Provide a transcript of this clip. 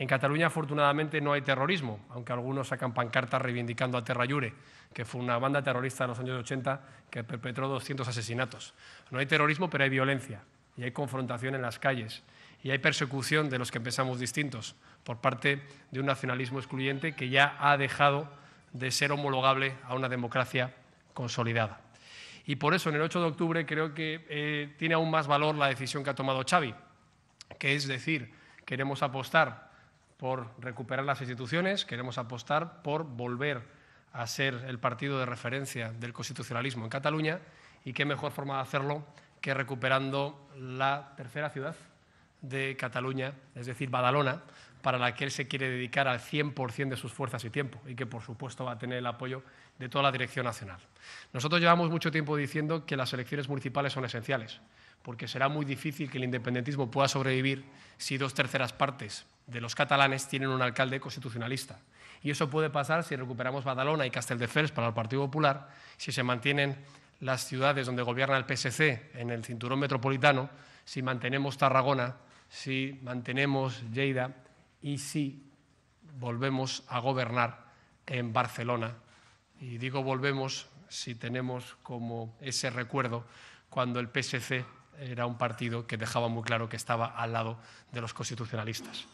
En Cataluña, afortunadamente, no hay terrorismo, aunque algunos sacan pancartas reivindicando a Terra Llure, que fue una banda terrorista en los años 80 que perpetró 200 asesinatos. No hay terrorismo, pero hay violencia y hay confrontación en las calles y hay persecución de los que pensamos distintos por parte de un nacionalismo excluyente que ya ha dejado de ser homologable a una democracia consolidada. Y por eso, en el 8 de octubre, creo que eh, tiene aún más valor la decisión que ha tomado Xavi, que es decir, queremos apostar por recuperar las instituciones, queremos apostar por volver a ser el partido de referencia del constitucionalismo en Cataluña y qué mejor forma de hacerlo que recuperando la tercera ciudad de Cataluña, es decir, Badalona, para la que él se quiere dedicar al 100% de sus fuerzas y tiempo y que, por supuesto, va a tener el apoyo de toda la dirección nacional. Nosotros llevamos mucho tiempo diciendo que las elecciones municipales son esenciales, porque será muy difícil que el independentismo pueda sobrevivir si dos terceras partes de los catalanes tienen un alcalde constitucionalista. Y eso puede pasar si recuperamos Badalona y Castelldefels para el Partido Popular, si se mantienen las ciudades donde gobierna el PSC en el cinturón metropolitano, si mantenemos Tarragona, si mantenemos Lleida y si volvemos a gobernar en Barcelona. Y digo volvemos si tenemos como ese recuerdo cuando el PSC era un partido que dejaba muy claro que estaba al lado de los constitucionalistas.